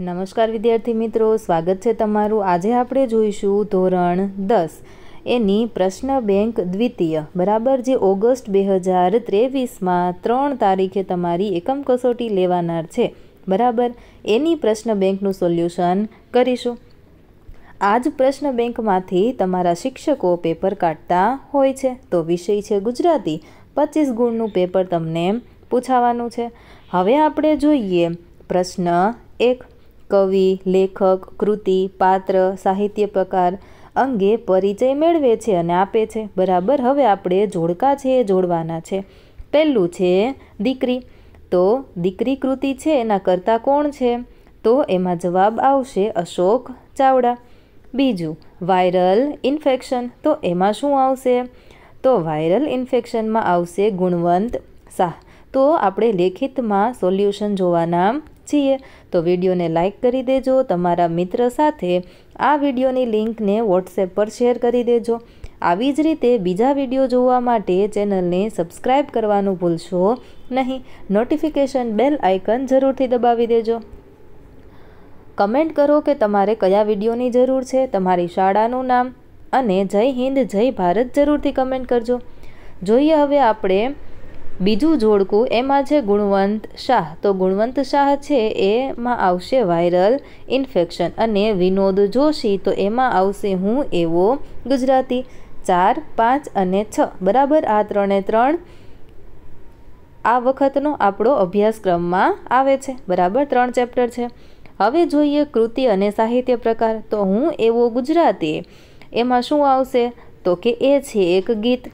નમસ્કાર વિદ્યાર્થી મિત્રો સ્વાગત છે તમારું આજે આપણે જોઈશું ધોરણ દસ એની પ્રશ્ન બેંક દ્વિતીય બરાબર જે ઓગસ્ટ બે હજાર ત્રેવીસમાં ત્રણ તારીખે તમારી એકમ કસોટી લેવાનાર છે બરાબર એની પ્રશ્ન બેંકનું સોલ્યુશન કરીશું આ જ પ્રશ્ન બેંકમાંથી તમારા શિક્ષકો પેપર કાઢતા હોય છે તો વિષય છે ગુજરાતી પચીસ ગુણનું પેપર તમને પૂછાવાનું છે હવે આપણે જોઈએ પ્રશ્ન એક કવિ લેખક કૃતિ પાત્ર સાહિત્ય પ્રકાર અંગે પરિચય મેળવે છે અને આપે છે બરાબર હવે આપણે જોડકા છે એ જોડવાના છે પહેલું છે દીકરી તો દીકરી કૃતિ છે એના કરતાં કોણ છે તો એમાં જવાબ આવશે અશોક ચાવડા બીજું વાયરલ ઇન્ફેક્શન તો એમાં શું આવશે તો વાયરલ ઇન્ફેક્શનમાં આવશે ગુણવંત શાહ તો આપણે લેખિતમાં સોલ્યુશન જોવાના છીએ તો વિડીયોને લાઇક કરી દેજો તમારા મિત્ર સાથે આ વિડીયોની લિંકને વોટ્સએપ પર શેર કરી દેજો આવી જ રીતે બીજા વિડીયો જોવા માટે ચેનલને સબસ્ક્રાઇબ કરવાનું ભૂલશો નહીં નોટિફિકેશન બેલ આઇકન જરૂરથી દબાવી દેજો કમેન્ટ કરો કે તમારે કયા વિડીયોની જરૂર છે તમારી શાળાનું નામ અને જય હિન્દ જય ભારત જરૂરથી કમેન્ટ કરજો જોઈએ હવે આપણે બીજું જોડકું એમાં છે ગુણવંત શાહ તો ગુણવંત શાહ છે એમાં આવશે વાયરલ ઇન્ફેક્શન અને વિનોદ જોશી તો એમાં આવશે હું એવો ગુજરાતી ચાર પાંચ અને છ બરાબર આ ત્રણે ત્રણ આ વખતનો આપણો અભ્યાસક્રમમાં આવે છે બરાબર ત્રણ ચેપ્ટર છે હવે જોઈએ કૃતિ અને સાહિત્ય પ્રકાર તો હું એવો ગુજરાતી એમાં શું આવશે તો કે એ છે એક ગીત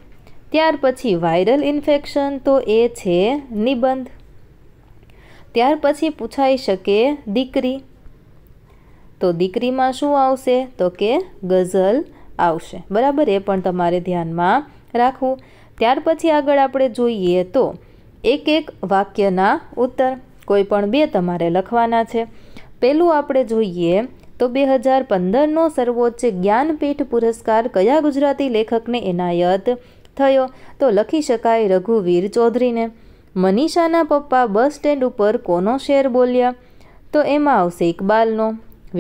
ત્યાર પછી વાયરલ ઇન્ફેક્શન તો એ છે નિબંધ ત્યાર પછી પૂછાઈ શકે દીકરી તો દીકરીમાં શું આવશે તો કે ગઝલ આવશે બરાબર એ પણ તમારે ધ્યાનમાં રાખવું ત્યાર પછી આગળ આપણે જોઈએ તો એક એક વાક્યના ઉત્તર કોઈ પણ બે તમારે લખવાના છે પહેલું આપણે જોઈએ તો બે હજાર પંદરનો સર્વોચ્ચ જ્ઞાનપીઠ પુરસ્કાર કયા ગુજરાતી લેખકને એનાયત થયો તો લખી શકાય રઘુવીર ચૌધરીને મનીષાના પપ્પા બસ સ્ટેન્ડ ઉપર કોનો શેર બોલ્યા તો એમાં આવશે ઇકબાલનો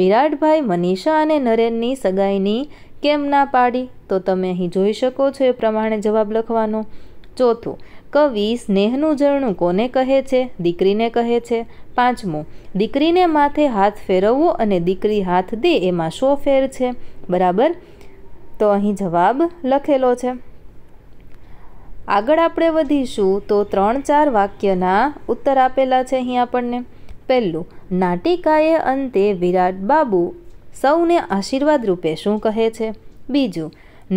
વિરાટભાઈ મનીષા અને નરેનની સગાઈની કેમ ના પાડી તો તમે અહીં જોઈ શકો છો એ પ્રમાણે જવાબ લખવાનો ચોથું કવિ સ્નેહનું ઝરણું કોને કહે છે દીકરીને કહે છે પાંચમું દીકરીને માથે હાથ ફેરવવો અને દીકરી હાથ દે એમાં શો ફેર છે બરાબર તો અહીં જવાબ લખેલો છે આગળ આપણે વધીશું તો ત્રણ ચાર વાક્યના ઉત્તર આપેલા છે અહીં આપણને પહેલું નાટિકાએ અંતે વિરાટ બાબુ સૌને આશીર્વાદ રૂપે શું કહે છે બીજું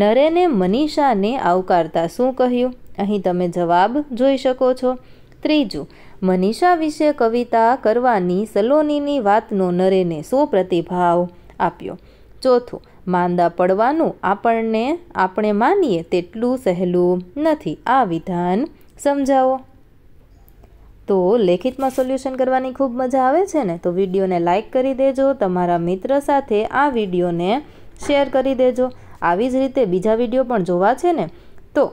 નરેને મનીષાને આવકારતા શું કહ્યું અહીં તમે જવાબ જોઈ શકો છો ત્રીજું મનીષા વિશે કવિતા કરવાની સલોનીની વાતનો નરેને શું પ્રતિભાવ આપ્યો ચોથું માંદા પડવાનું આપણને આપણે માનીએ તેટલું સહેલું નથી આ વિધાન સમજાવો તો લેખિતમાં સોલ્યુશન કરવાની ખૂબ મજા આવે છે ને તો વિડીયોને લાઇક કરી દેજો તમારા મિત્ર સાથે આ વિડીયોને શેર કરી દેજો આવી જ રીતે બીજા વિડીયો પણ જોવા છે ને તો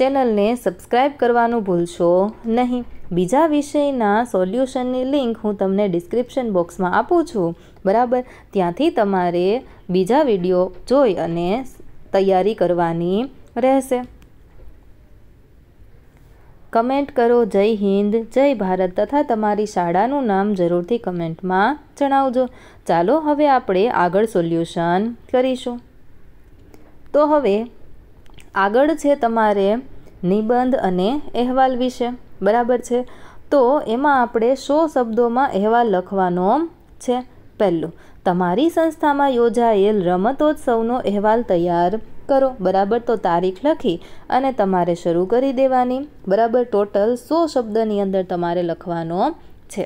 ચેનલને સબસ્ક્રાઈબ કરવાનું ભૂલશો નહીં બીજા વિષયના સોલ્યુશનની લિંક હું તમને ડિસ્ક્રિપ્શન બોક્સમાં આપું છું બરાબર ત્યાંથી તમારે બીજા વિડીયો જોઈ અને તૈયારી કરવાની રહેશે કમેન્ટ કરો જય હિન્દ જય ભારત તથા તમારી શાળાનું નામ જરૂરથી કમેન્ટમાં જણાવજો ચાલો હવે આપણે આગળ સોલ્યુશન કરીશું તો હવે આગળ છે તમારે નિબંધ અને અહેવાલ વિશે બરાબર છે તો એમાં આપણે સો શબ્દોમાં અહેવાલ લખવાનો છે પહેલું તમારી સંસ્થામાં યોજાયેલ રમતોત્સવનો અહેવાલ તૈયાર કરો બરાબર તો તારીખ લખી અને તમારે શરૂ કરી દેવાની બરાબર ટોટલ સો શબ્દની અંદર તમારે લખવાનો છે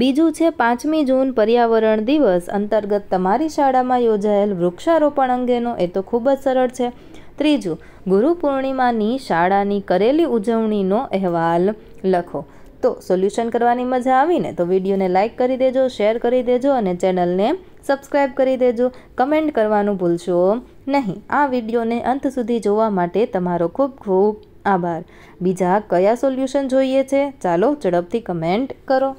બીજું છે પાંચમી જૂન પર્યાવરણ દિવસ અંતર્ગત તમારી શાળામાં યોજાયેલ વૃક્ષારોપણ અંગેનો એ તો ખૂબ જ સરળ છે ત્રીજું ગુરુ પૂર્ણિમાની શાળાની કરેલી ઉજવણીનો અહેવાલ લખો તો સોલ્યુશન કરવાની મજા આવીને તો વિડીયોને લાઇક કરી દેજો શેર કરી દેજો અને ચેનલને સબસ્ક્રાઈબ કરી દેજો કમેન્ટ કરવાનું ભૂલશો નહીં આ વિડીયોને અંત સુધી જોવા માટે તમારો ખૂબ ખૂબ આભાર બીજા કયા સોલ્યુશન જોઈએ છે ચાલો ઝડપથી કમેન્ટ કરો